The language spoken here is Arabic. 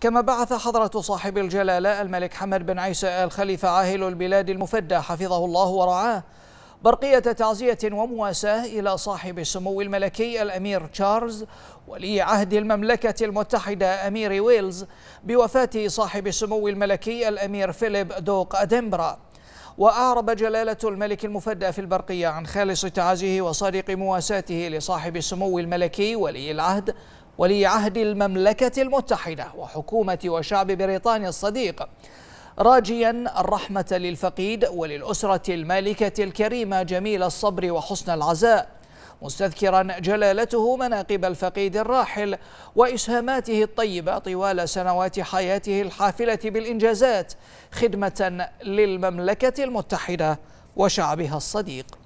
كما بعث حضرة صاحب الجلالة الملك حمد بن عيسى آل خليفة عاهل البلاد المفدى حفظه الله ورعاه برقية تعزية ومواساة إلى صاحب السمو الملكي الأمير تشارلز ولي عهد المملكة المتحدة أمير ويلز بوفاة صاحب السمو الملكي الأمير فيليب دوق أدنبرا وأعرب جلالة الملك المفدى في البرقية عن خالص تعازيه وصادق مواساته لصاحب السمو الملكي ولي العهد ولي عهد المملكة المتحدة وحكومة وشعب بريطانيا الصديق راجيا الرحمة للفقيد وللأسرة المالكة الكريمة جميل الصبر وحسن العزاء مستذكرا جلالته مناقب الفقيد الراحل وإسهاماته الطيبة طوال سنوات حياته الحافلة بالإنجازات خدمة للمملكة المتحدة وشعبها الصديق